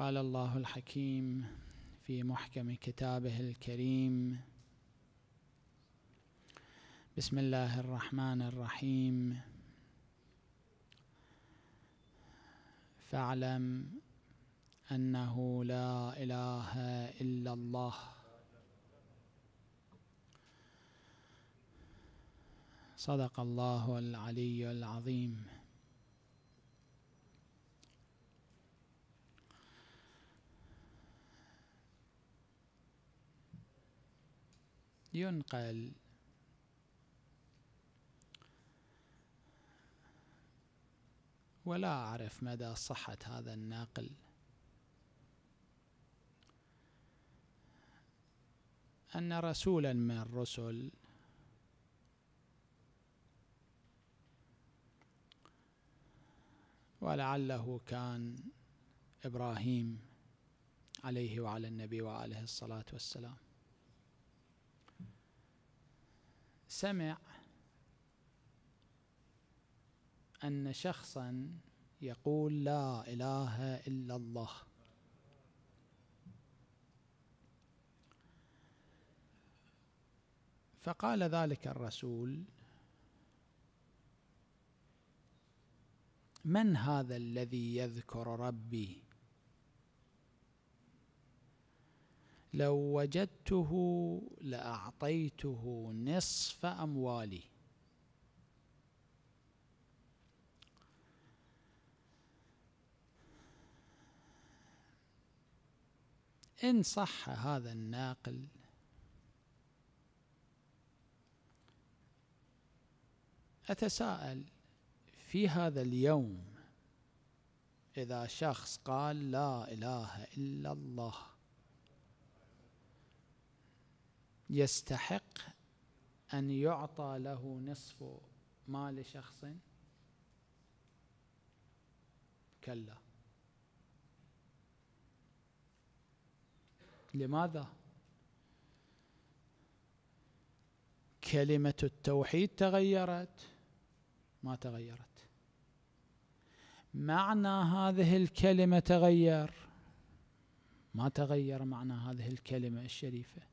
قال الله الحكيم في محكم كتابه الكريم بسم الله الرحمن الرحيم فاعلم انه لا اله الا الله صدق الله العلي العظيم ينقل ولا أعرف مدى صحة هذا النقل أن رسولا من الرسل ولعله كان إبراهيم عليه وعلى النبي وعليه الصلاة والسلام سمع أن شخصا يقول لا إله إلا الله فقال ذلك الرسول من هذا الذي يذكر ربي لو وجدته لاعطيته نصف اموالي ان صح هذا الناقل اتساءل في هذا اليوم اذا شخص قال لا اله الا الله يستحق أن يعطى له نصف مال شخص كلا لماذا كلمة التوحيد تغيرت ما تغيرت معنى هذه الكلمة تغير ما تغير معنى هذه الكلمة الشريفة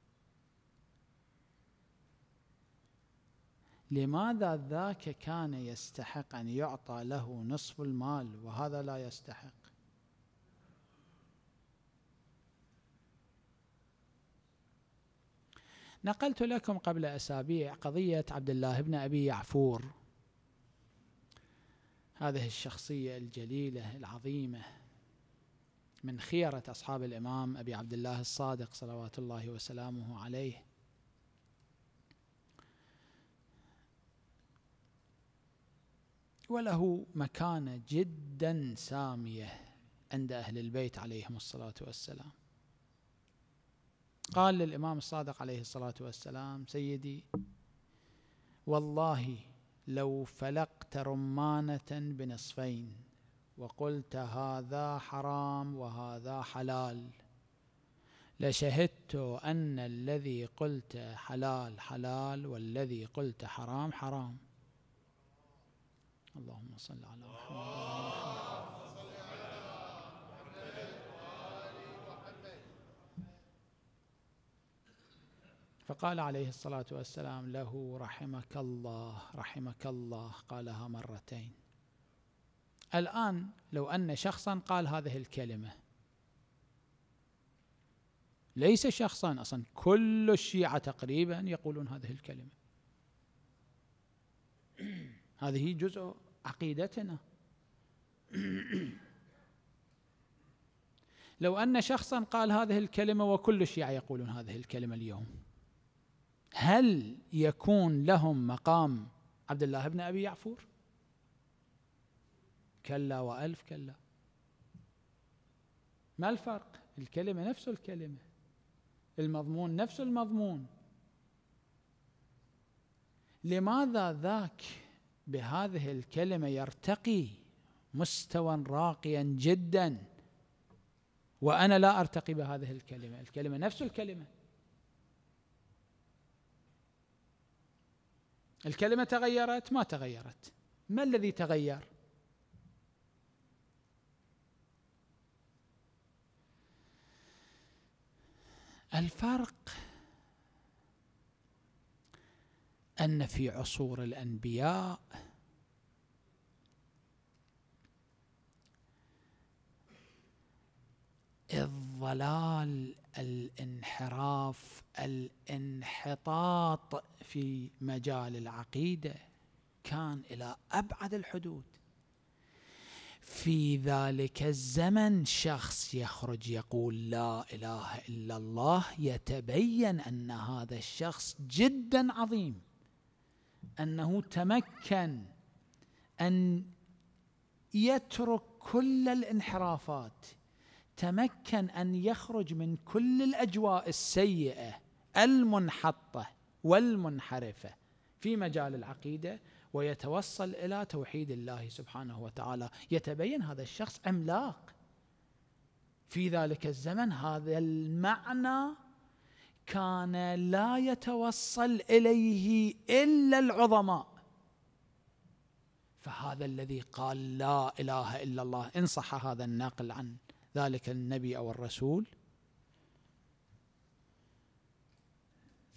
لماذا ذاك كان يستحق أن يعطى له نصف المال وهذا لا يستحق نقلت لكم قبل أسابيع قضية عبد الله بن أبي يعفور هذه الشخصية الجليلة العظيمة من خيرة أصحاب الإمام أبي عبد الله الصادق صلوات الله وسلامه عليه وله مكانة جدا سامية عند أهل البيت عليهم الصلاة والسلام قال للإمام الصادق عليه الصلاة والسلام سيدي والله لو فلقت رمانة بنصفين وقلت هذا حرام وهذا حلال لشهدت أن الذي قلت حلال حلال والذي قلت حرام حرام اللهم صل على محمد وعلى محمد فقال عليه الصلاة والسلام له رحمك الله رحمك الله قالها مرتين الآن لو أن شخصا قال هذه الكلمة ليس شخصا أصلا كل الشيعة تقريبا يقولون هذه الكلمة هذه جزء عقيدتنا لو أن شخصا قال هذه الكلمة وكل الشيعة يقولون هذه الكلمة اليوم هل يكون لهم مقام عبد الله بن أبي يعفور كلا وألف كلا ما الفرق الكلمة نفس الكلمة المضمون نفس المضمون لماذا ذاك بهذه الكلمه يرتقي مستوى راقيا جدا وانا لا ارتقي بهذه الكلمه الكلمه نفس الكلمه الكلمه تغيرت ما تغيرت ما الذي تغير الفرق أن في عصور الأنبياء الضلال الانحراف الانحطاط في مجال العقيده كان الى ابعد الحدود في ذلك الزمن شخص يخرج يقول لا اله الا الله يتبين ان هذا الشخص جدا عظيم انه تمكن ان يترك كل الانحرافات تمكن ان يخرج من كل الاجواء السيئه المنحطه والمنحرفه في مجال العقيده ويتوصل الى توحيد الله سبحانه وتعالى يتبين هذا الشخص عملاق في ذلك الزمن هذا المعنى كان لا يتوصل اليه الا العظماء فهذا الذي قال لا اله الا الله ان صح هذا الناقل عن ذلك النبي او الرسول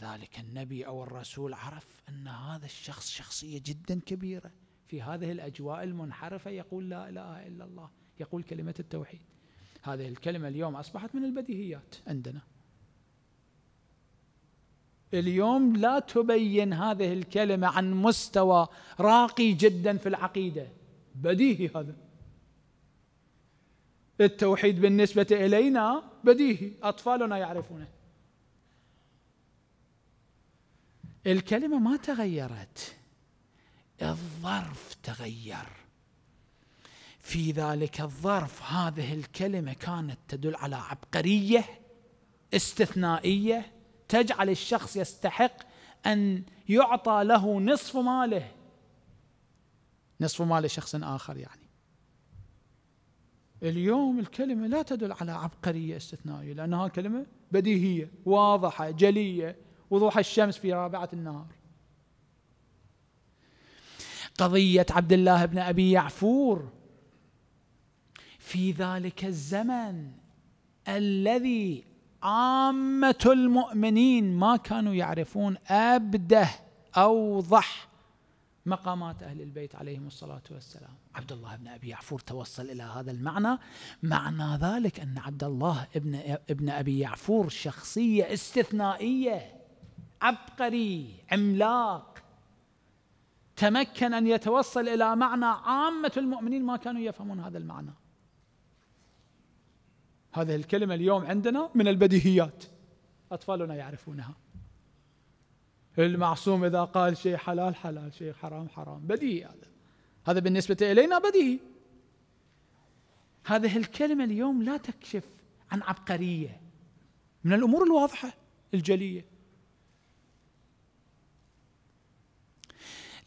ذلك النبي او الرسول عرف ان هذا الشخص شخصيه جدا كبيره في هذه الاجواء المنحرفه يقول لا اله الا الله يقول كلمه التوحيد هذه الكلمه اليوم اصبحت من البديهيات عندنا اليوم لا تبين هذه الكلمة عن مستوى راقي جدا في العقيدة بديهي هذا التوحيد بالنسبة إلينا بديهي أطفالنا يعرفونه الكلمة ما تغيرت الظرف تغير في ذلك الظرف هذه الكلمة كانت تدل على عبقرية استثنائية تجعل الشخص يستحق أن يعطى له نصف ماله نصف مال شخص آخر يعني اليوم الكلمة لا تدل على عبقرية استثنائية لأنها كلمة بديهية واضحة جلية وضوح الشمس في رابعة النهار قضية عبد الله بن أبي يعفور في ذلك الزمن الذي عامة المؤمنين ما كانوا يعرفون أبده أوضح مقامات أهل البيت عليهم الصلاة والسلام عبد الله بن أبي يعفور توصل إلى هذا المعنى معنى ذلك أن عبد الله بن, ابن أبي يعفور شخصية استثنائية عبقري عملاق تمكن أن يتوصل إلى معنى عامة المؤمنين ما كانوا يفهمون هذا المعنى هذه الكلمة اليوم عندنا من البديهيات أطفالنا يعرفونها المعصوم إذا قال شيء حلال حلال شيء حرام حرام بديهي هذا هذا بالنسبة إلينا بديهي هذه الكلمة اليوم لا تكشف عن عبقرية من الأمور الواضحة الجلية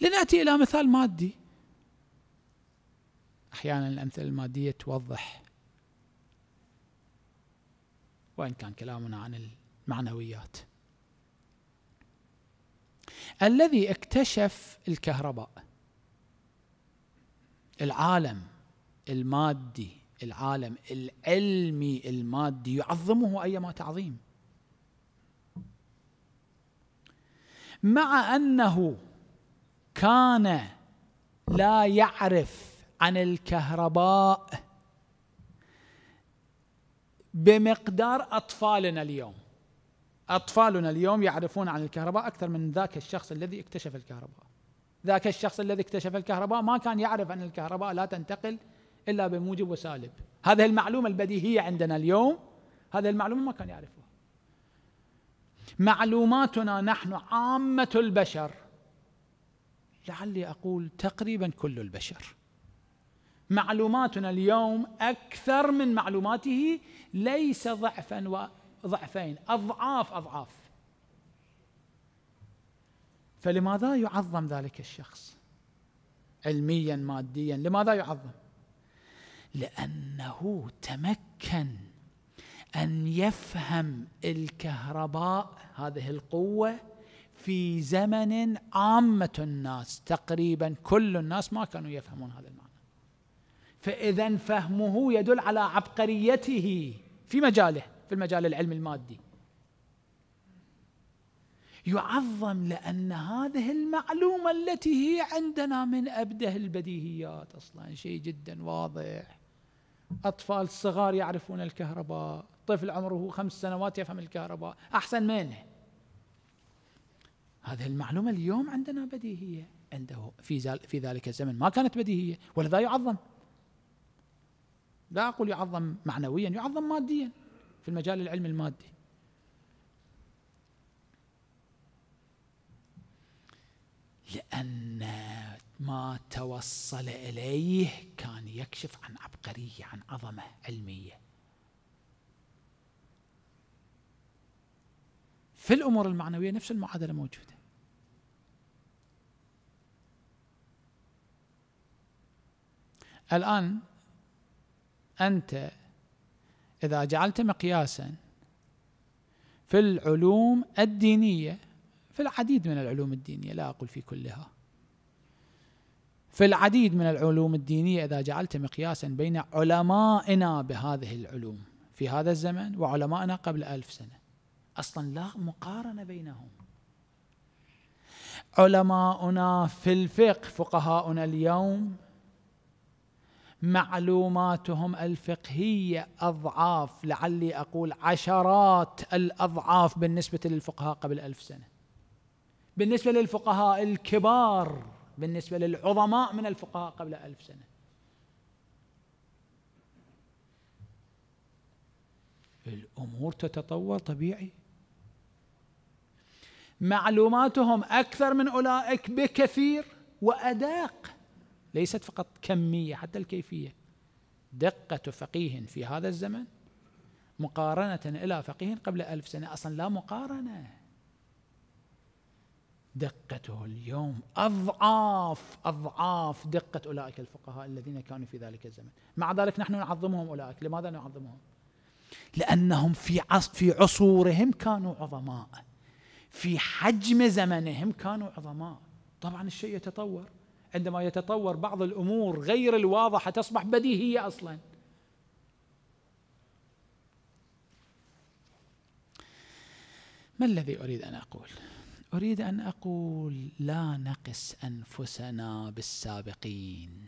لنأتي إلى مثال مادي أحيانا الأمثلة المادية توضح وإن كان كلامنا عن المعنويات الذي اكتشف الكهرباء العالم المادي العالم العلمي المادي يعظمه ايما تعظيم مع انه كان لا يعرف عن الكهرباء بمقدار اطفالنا اليوم اطفالنا اليوم يعرفون عن الكهرباء اكثر من ذاك الشخص الذي اكتشف الكهرباء ذاك الشخص الذي اكتشف الكهرباء ما كان يعرف ان الكهرباء لا تنتقل الا بموجب وسالب هذه المعلومه البديهيه عندنا اليوم هذه المعلومه ما كان يعرفها معلوماتنا نحن عامه البشر لعلي اقول تقريبا كل البشر معلوماتنا اليوم اكثر من معلوماته ليس ضعفا وضعفين اضعاف اضعاف فلماذا يعظم ذلك الشخص علميا ماديا لماذا يعظم لانه تمكن ان يفهم الكهرباء هذه القوه في زمن عامه الناس تقريبا كل الناس ما كانوا يفهمون هذا المعنى فإذا فهمه يدل على عبقريته في مجاله في المجال العلمي المادي يعظم لأن هذه المعلومة التي هي عندنا من أبده البديهيات أصلا شيء جدا واضح أطفال صغار يعرفون الكهرباء طفل عمره خمس سنوات يفهم الكهرباء أحسن منه هذه المعلومة اليوم عندنا بديهية عنده في, في ذلك الزمن ما كانت بديهية ولذا يعظم لا أقول يعظم معنويا يعظم ماديا في المجال العلمي المادي لأن ما توصل إليه كان يكشف عن عبقرية عن عظمة علمية في الأمور المعنوية نفس المعادلة موجودة الآن أنت إذا جعلت مقياسا في العلوم الدينية في العديد من العلوم الدينية لا أقول في كلها في العديد من العلوم الدينية إذا جعلت مقياسا بين علمائنا بهذه العلوم في هذا الزمن وعلمائنا قبل ألف سنة أصلا لا مقارنة بينهم علماؤنا في الفقه فقهاؤنا اليوم معلوماتهم الفقهيه اضعاف لعلي اقول عشرات الاضعاف بالنسبه للفقهاء قبل ألف سنه بالنسبه للفقهاء الكبار بالنسبه للعظماء من الفقهاء قبل ألف سنه الامور تتطور طبيعي معلوماتهم اكثر من اولئك بكثير وأدق ليست فقط كميه حتى الكيفيه دقه فقيه في هذا الزمن مقارنه الى فقيه قبل ألف سنه اصلا لا مقارنه دقته اليوم اضعاف اضعاف دقه اولئك الفقهاء الذين كانوا في ذلك الزمن مع ذلك نحن نعظمهم اولئك لماذا نعظمهم لانهم في في عصورهم كانوا عظماء في حجم زمنهم كانوا عظماء طبعا الشيء يتطور عندما يتطور بعض الامور غير الواضحه تصبح بديهيه اصلا ما الذي اريد ان اقول اريد ان اقول لا نقس انفسنا بالسابقين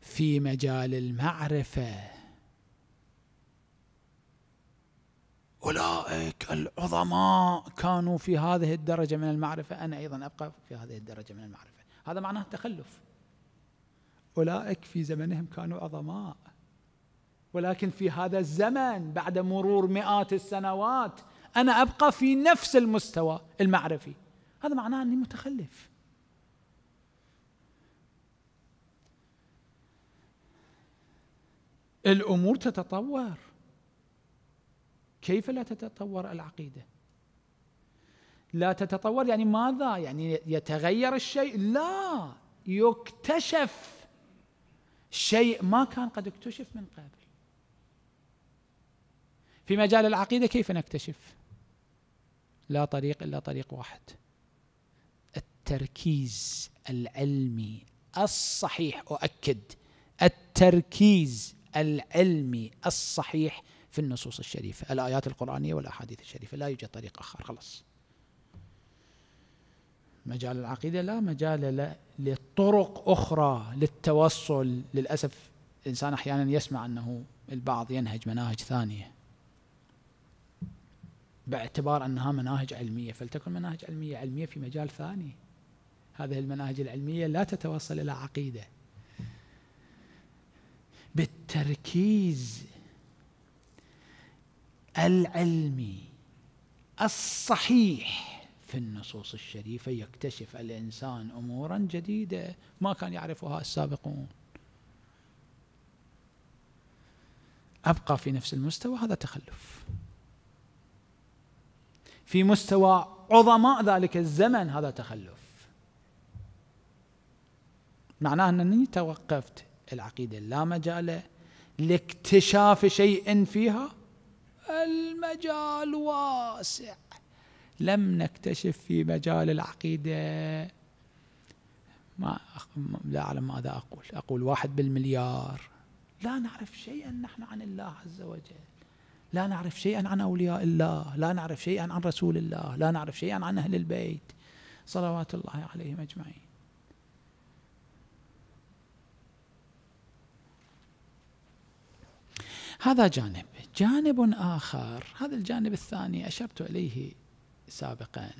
في مجال المعرفه أولئك العظماء كانوا في هذه الدرجة من المعرفة أنا أيضا أبقى في هذه الدرجة من المعرفة هذا معناه تخلف أولئك في زمنهم كانوا عظماء ولكن في هذا الزمن بعد مرور مئات السنوات أنا أبقى في نفس المستوى المعرفي هذا معناه أني متخلف الأمور تتطور كيف لا تتطور العقيده؟ لا تتطور يعني ماذا؟ يعني يتغير الشيء؟ لا يكتشف شيء ما كان قد اكتشف من قبل. في مجال العقيده كيف نكتشف؟ لا طريق الا طريق واحد. التركيز العلمي الصحيح اؤكد التركيز العلمي الصحيح في النصوص الشريفة الآيات القرآنية والأحاديث الشريفة لا يوجد طريق آخر خلاص مجال العقيدة لا مجال لطرق أخرى للتوصل للأسف الإنسان أحيانا يسمع أنه البعض ينهج مناهج ثانية باعتبار أنها مناهج علمية فلتكن مناهج علمية علمية في مجال ثاني هذه المناهج العلمية لا تتوصل إلى عقيدة بالتركيز العلمي الصحيح في النصوص الشريفة يكتشف الإنسان أمورا جديدة ما كان يعرفها السابقون أبقى في نفس المستوى هذا تخلف في مستوى عظماء ذلك الزمن هذا تخلف معناه أنني توقفت العقيدة لا مجال لاكتشاف شيء فيها المجال واسع لم نكتشف في مجال العقيدة ما لا أعلم ماذا أقول أقول واحد بالمليار لا نعرف شيئا نحن عن الله عز وجل لا نعرف شيئا عن أولياء الله لا نعرف شيئا عن رسول الله لا نعرف شيئا عن أهل البيت صلوات الله عليهم أجمعين هذا جانب جانب آخر هذا الجانب الثاني أشرت إليه سابقا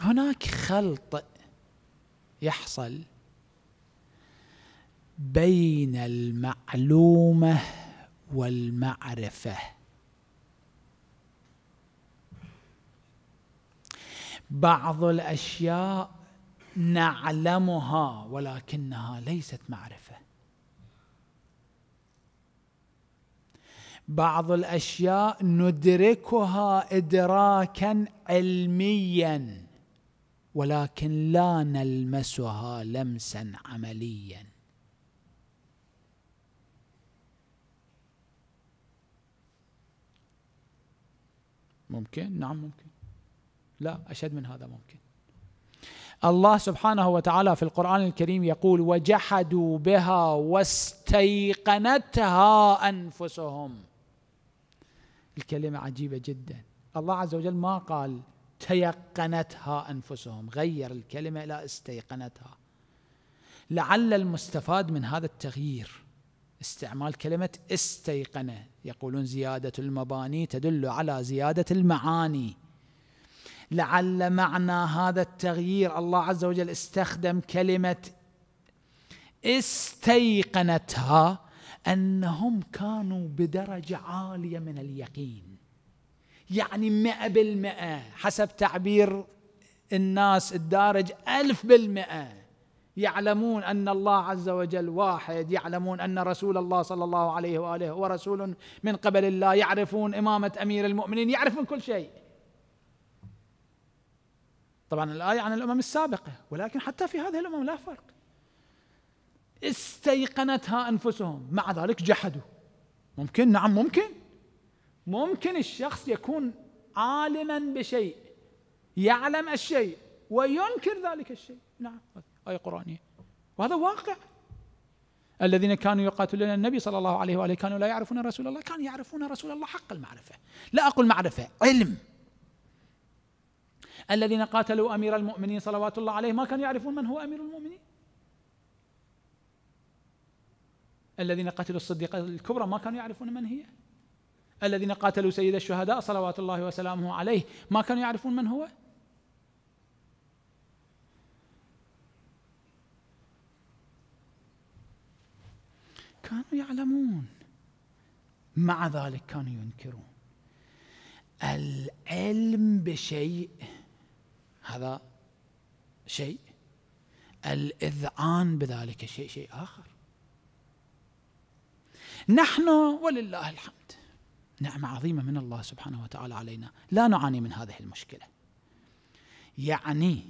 هناك خلط يحصل بين المعلومه والمعرفه بعض الاشياء نعلمها ولكنها ليست معرفه بعض الاشياء ندركها ادراكا علميا ولكن لا نلمسها لمسا عمليا ممكن نعم ممكن لا اشد من هذا ممكن الله سبحانه وتعالى في القرآن الكريم يقول وجحدوا بها واستيقنتها أنفسهم الكلمة عجيبة جدا الله عز وجل ما قال تيقنتها أنفسهم غير الكلمة إلى استيقنتها لعل المستفاد من هذا التغيير استعمال كلمة استيقنة يقولون زيادة المباني تدل على زيادة المعاني لعل معنى هذا التغيير الله عز وجل استخدم كلمه استيقنتها انهم كانوا بدرجه عاليه من اليقين يعني مئة بالمئة حسب تعبير الناس الدارج ألف بالمئة يعلمون أن الله عز وجل واحد يعلمون أن رسول الله صلى الله عليه وآله هو رسول من قبل الله يعرفون إمامة أمير المؤمنين يعرفون كل شيء طبعا الآية عن الأمم السابقة ولكن حتى في هذه الأمم لا فرق استيقنتها أنفسهم مع ذلك جحدوا ممكن نعم ممكن ممكن الشخص يكون عالما بشيء يعلم الشيء وينكر ذلك الشيء نعم آية قرآنية وهذا واقع الذين كانوا يقاتلون النبي صلى الله عليه وآله كانوا لا يعرفون رسول الله كانوا يعرفون رسول الله حق المعرفة لا أقول معرفة علم الذين قاتلوا امير المؤمنين صلوات الله عليه ما كانوا يعرفون من هو امير المؤمنين الذين قتلوا الصديقه الكبرى ما كانوا يعرفون من هي الذين قاتلوا سيد الشهداء صلوات الله وسلامه عليه ما كانوا يعرفون من هو كانوا يعلمون مع ذلك كانوا ينكرون العلم بشيء هذا شيء الإذعان بذلك شيء شيء آخر نحن ولله الحمد نعمة عظيمة من الله سبحانه وتعالى علينا لا نعاني من هذه المشكلة يعني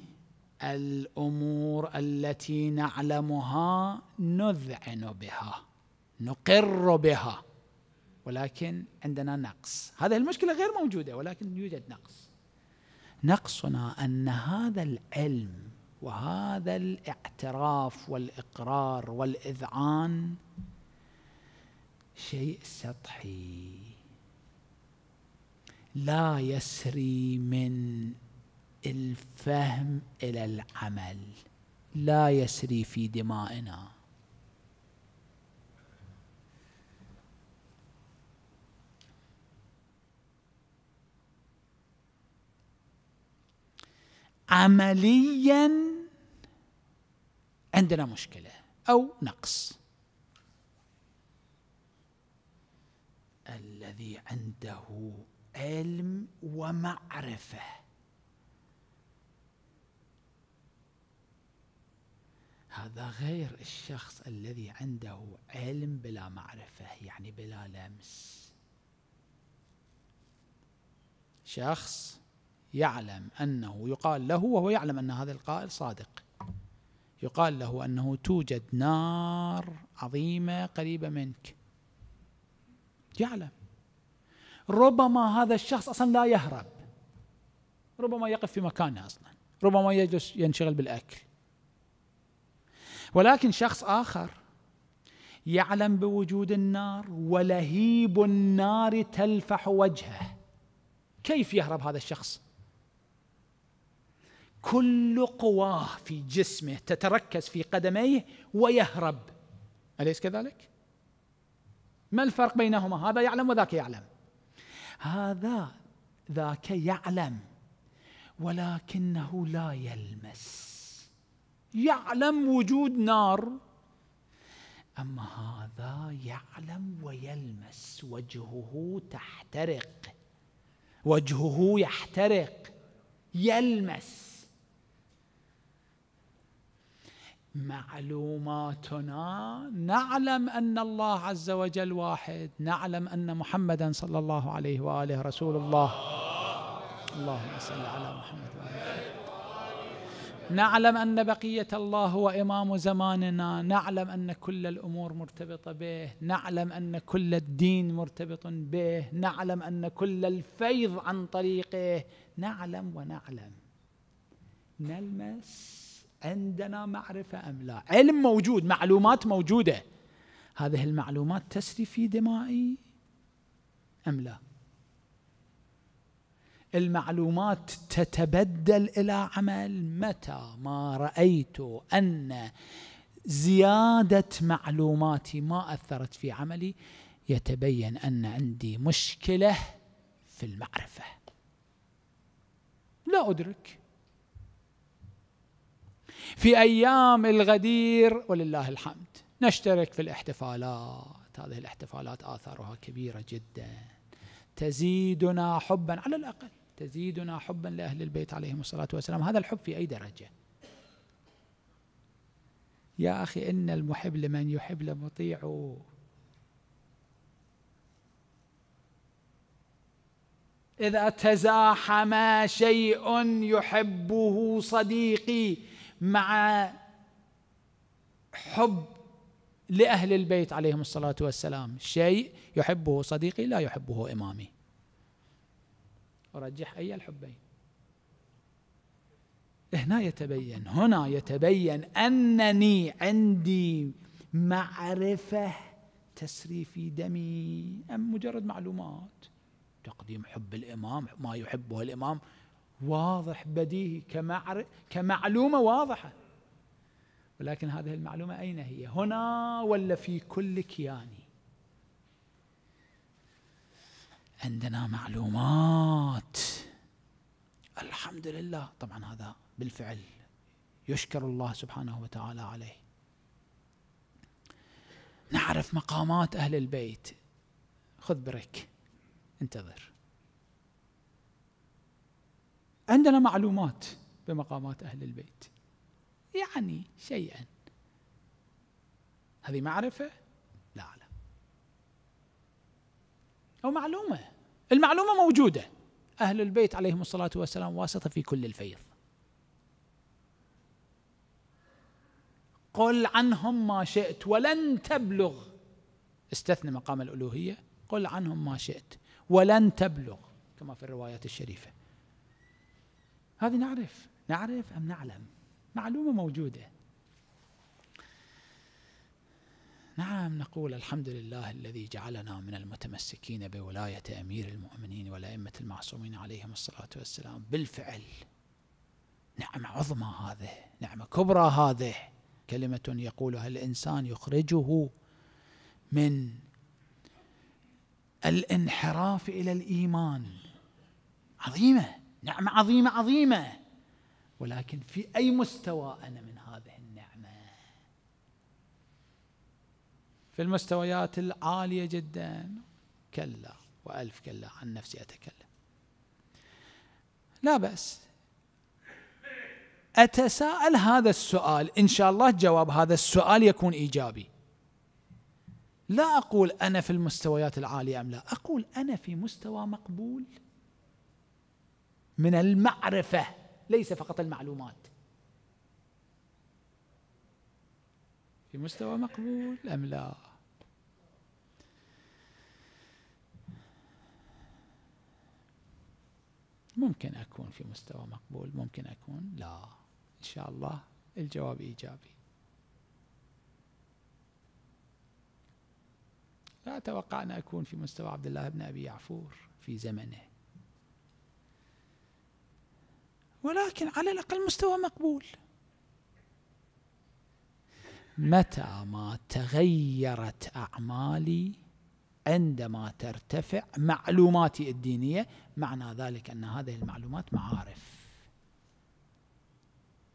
الأمور التي نعلمها نذعن بها نقر بها ولكن عندنا نقص هذه المشكلة غير موجودة ولكن يوجد نقص نقصنا ان هذا العلم وهذا الاعتراف والاقرار والاذعان شيء سطحي لا يسري من الفهم الى العمل لا يسري في دمائنا عمليا عندنا مشكله او نقص الذي عنده علم ومعرفه هذا غير الشخص الذي عنده علم بلا معرفه يعني بلا لمس شخص يعلم أنه يقال له وهو يعلم أن هذا القائل صادق يقال له أنه توجد نار عظيمة قريبة منك يعلم ربما هذا الشخص أصلا لا يهرب ربما يقف في مكانه أصلا ربما يجلس ينشغل بالأكل ولكن شخص آخر يعلم بوجود النار ولهيب النار تلفح وجهه كيف يهرب هذا الشخص كل قواه في جسمه تتركز في قدميه ويهرب أليس كذلك؟ ما الفرق بينهما؟ هذا يعلم وذاك يعلم هذا ذاك يعلم ولكنه لا يلمس يعلم وجود نار اما هذا يعلم ويلمس وجهه تحترق وجهه يحترق يلمس معلوماتنا نعلم أن الله عز وجل واحد نعلم أن محمدا صلى الله عليه وآله رسول الله اللهم صل على محمد وآله نعلم أن بقية الله هو إمام زماننا نعلم أن كل الأمور مرتبطة به نعلم أن كل الدين مرتبط به نعلم أن كل الفيض عن طريقه نعلم ونعلم نلمس عندنا معرفة أم لا علم موجود معلومات موجودة هذه المعلومات تسري في دمائي أم لا المعلومات تتبدل إلى عمل متى ما رأيت أن زيادة معلوماتي ما أثرت في عملي يتبين أن عندي مشكلة في المعرفة لا أدرك في أيام الغدير ولله الحمد نشترك في الاحتفالات هذه الاحتفالات آثارها كبيرة جدا تزيدنا حبا على الأقل تزيدنا حبا لأهل البيت عليهم الصلاة والسلام هذا الحب في أي درجة يا أخي إن المحب لمن يحب لمطيع إذا تزاحم شيء يحبه صديقي مع حب لأهل البيت عليهم الصلاة والسلام شيء يحبه صديقي لا يحبه إمامي أرجح أي الحبين هنا يتبين هنا يتبين أنني عندي معرفة تسري في دمي أم مجرد معلومات تقديم حب الإمام ما يحبه الإمام واضح بديهي كمعر... كمعلومة واضحة ولكن هذه المعلومة أين هي هنا ولا في كل كياني عندنا معلومات الحمد لله طبعا هذا بالفعل يشكر الله سبحانه وتعالى عليه نعرف مقامات أهل البيت خذ بريك انتظر عندنا معلومات بمقامات أهل البيت يعني شيئا هذه معرفة لا أعلم أو معلومة المعلومة موجودة أهل البيت عليهم الصلاة والسلام واسطة في كل الفيض قل عنهم ما شئت ولن تبلغ استثنى مقام الألوهية قل عنهم ما شئت ولن تبلغ كما في الروايات الشريفه هذه نعرف نعرف أم نعلم معلومة موجودة نعم نقول الحمد لله الذي جعلنا من المتمسكين بولاية أمير المؤمنين والأئمة المعصومين عليهم الصلاة والسلام بالفعل نعمة عظمى هذه نعمة كبرى هذه كلمة يقولها الإنسان يخرجه من الانحراف إلى الإيمان عظيمة نعمة عظيمة عظيمة ولكن في أي مستوى أنا من هذه النعمة في المستويات العالية جدا كلا وألف كلا عن نفسي أتكلم لا بأس أتساءل هذا السؤال إن شاء الله جواب هذا السؤال يكون إيجابي لا أقول أنا في المستويات العالية أم لا أقول أنا في مستوى مقبول من المعرفة ليس فقط المعلومات في مستوى مقبول أم لا ممكن أكون في مستوى مقبول ممكن أكون لا إن شاء الله الجواب إيجابي لا أتوقع أن أكون في مستوى عبد الله بن أبي يعفور في زمنه ولكن على الأقل مستوى مقبول متى ما تغيرت أعمالي عندما ترتفع معلوماتي الدينية معنى ذلك أن هذه المعلومات معارف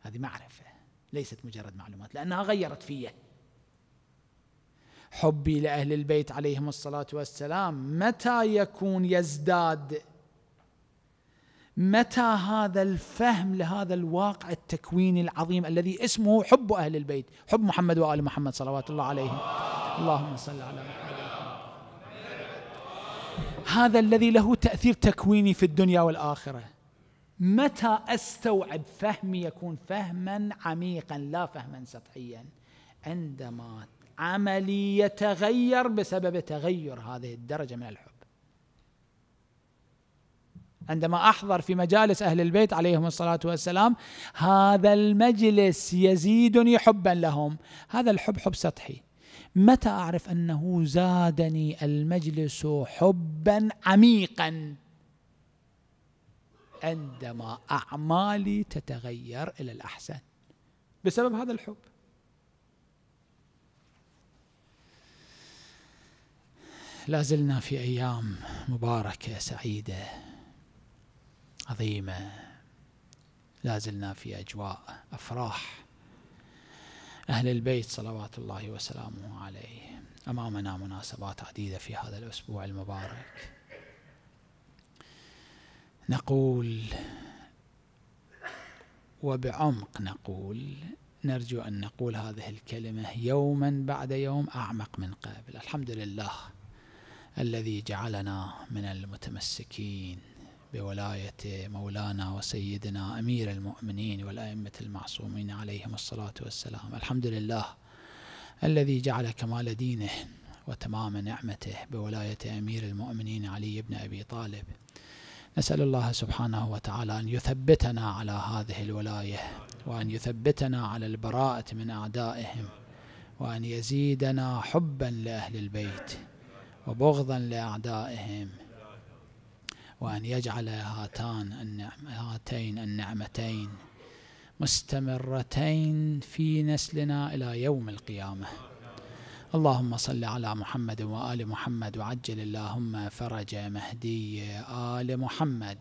هذه معرفة ليست مجرد معلومات لأنها غيرت فيه حبي لأهل البيت عليهم الصلاة والسلام متى يكون يزداد متى هذا الفهم لهذا الواقع التكويني العظيم الذي اسمه حب أهل البيت حب محمد وآل محمد صلوات الله عليهم اللهم صل على محمد هذا الذي له تأثير تكويني في الدنيا والآخرة متى أستوعب فهمي يكون فهما عميقا لا فهما سطحيا عندما عملي يتغير بسبب تغير هذه الدرجة من الحب عندما احضر في مجالس اهل البيت عليهم الصلاه والسلام هذا المجلس يزيدني حبا لهم هذا الحب حب سطحي متى اعرف انه زادني المجلس حبا عميقا عندما اعمالي تتغير الى الاحسن بسبب هذا الحب لازلنا في ايام مباركه سعيده عظيمة لازلنا في أجواء أفراح أهل البيت صلوات الله وسلامه عليه أمامنا مناسبات عديدة في هذا الأسبوع المبارك نقول وبعمق نقول نرجو أن نقول هذه الكلمة يوما بعد يوم أعمق من قبل الحمد لله الذي جعلنا من المتمسكين بولاية مولانا وسيدنا أمير المؤمنين والأئمة المعصومين عليهم الصلاة والسلام الحمد لله الذي جعل كمال دينه وتمام نعمته بولاية أمير المؤمنين علي بن أبي طالب نسأل الله سبحانه وتعالى أن يثبتنا على هذه الولاية وأن يثبتنا على البراءة من أعدائهم وأن يزيدنا حبا لأهل البيت وبغضا لأعدائهم وأن يجعل هاتان النعم هاتين النعمتين مستمرتين في نسلنا إلى يوم القيامة اللهم صل على محمد وآل محمد وعجل اللهم فرج مهدي آل محمد